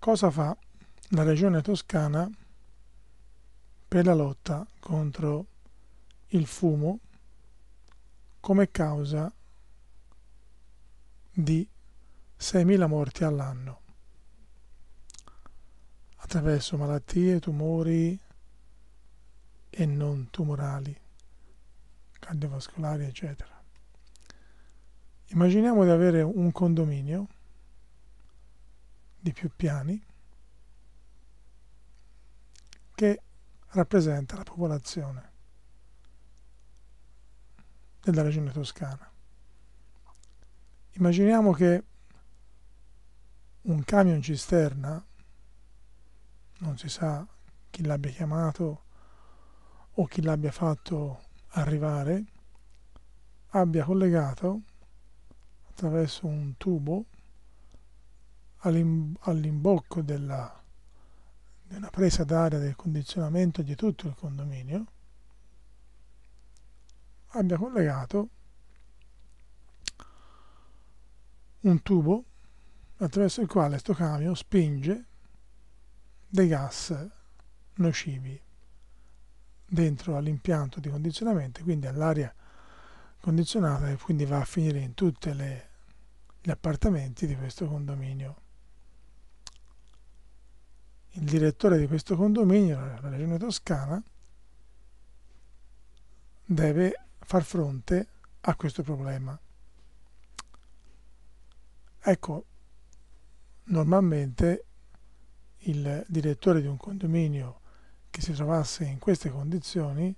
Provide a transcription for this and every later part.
Cosa fa la regione toscana per la lotta contro il fumo come causa di 6.000 morti all'anno attraverso malattie, tumori e non tumorali, cardiovascolari, eccetera. Immaginiamo di avere un condominio di più piani che rappresenta la popolazione della regione toscana. Immaginiamo che un camion cisterna, non si sa chi l'abbia chiamato o chi l'abbia fatto arrivare, abbia collegato attraverso un tubo all'imbocco della, di presa d'aria del condizionamento di tutto il condominio, abbia collegato un tubo attraverso il quale questo camion spinge dei gas nocivi dentro all'impianto di condizionamento, quindi all'aria condizionata e quindi va a finire in tutti gli appartamenti di questo condominio il direttore di questo condominio, la regione toscana, deve far fronte a questo problema. Ecco, normalmente il direttore di un condominio che si trovasse in queste condizioni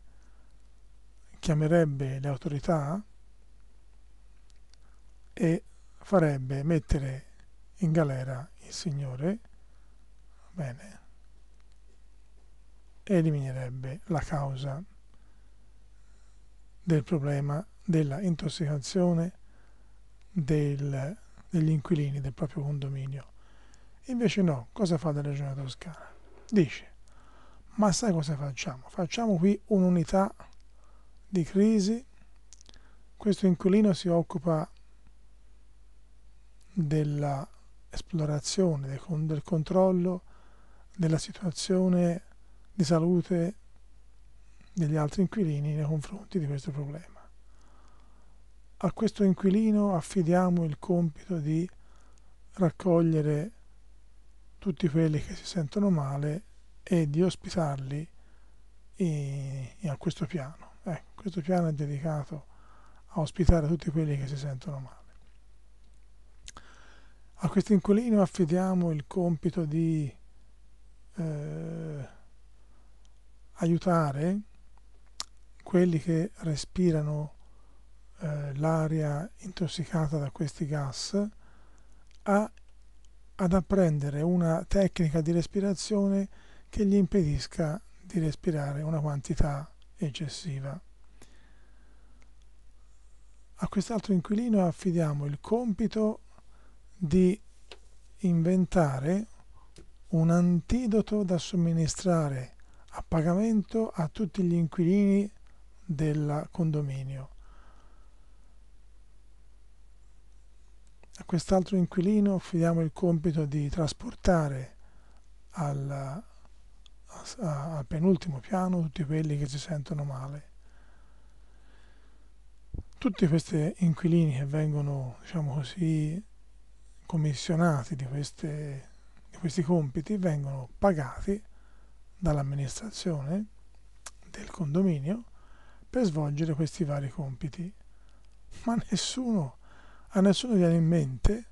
chiamerebbe le autorità e farebbe mettere in galera il signore Bene. Eliminerebbe la causa del problema della intossicazione del, degli inquilini del proprio condominio. Invece no, cosa fa la Regione Toscana? Dice, ma sai cosa facciamo? Facciamo qui un'unità di crisi, questo inquilino si occupa dell'esplorazione, del controllo della situazione di salute degli altri inquilini nei confronti di questo problema. A questo inquilino affidiamo il compito di raccogliere tutti quelli che si sentono male e di ospitarli a questo piano. Ecco, questo piano è dedicato a ospitare tutti quelli che si sentono male. A questo inquilino affidiamo il compito di eh, aiutare quelli che respirano eh, l'aria intossicata da questi gas a, ad apprendere una tecnica di respirazione che gli impedisca di respirare una quantità eccessiva. A quest'altro inquilino affidiamo il compito di inventare un antidoto da somministrare a pagamento a tutti gli inquilini del condominio. A quest'altro inquilino affidiamo il compito di trasportare al, al penultimo piano tutti quelli che si sentono male. Tutti questi inquilini che vengono, diciamo così, commissionati di queste questi compiti vengono pagati dall'amministrazione del condominio per svolgere questi vari compiti. Ma nessuno, a nessuno viene in mente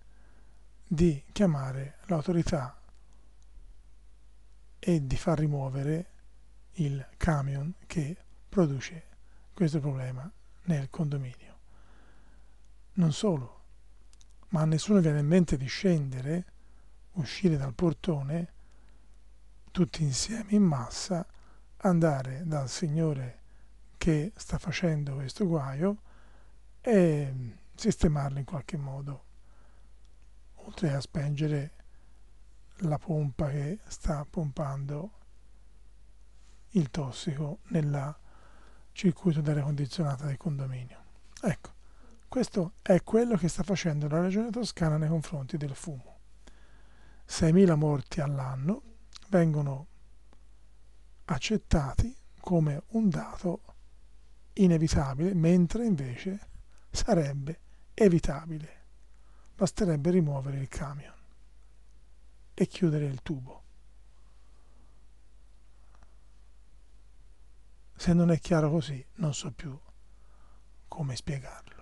di chiamare l'autorità e di far rimuovere il camion che produce questo problema nel condominio. Non solo, ma a nessuno viene in mente di scendere uscire dal portone tutti insieme in massa, andare dal Signore che sta facendo questo guaio e mm, sistemarlo in qualche modo, oltre a spengere la pompa che sta pompando il tossico nel circuito d'aria condizionata del condominio. Ecco, questo è quello che sta facendo la Regione Toscana nei confronti del fumo. 6.000 morti all'anno vengono accettati come un dato inevitabile, mentre invece sarebbe evitabile. Basterebbe rimuovere il camion e chiudere il tubo. Se non è chiaro così, non so più come spiegarlo.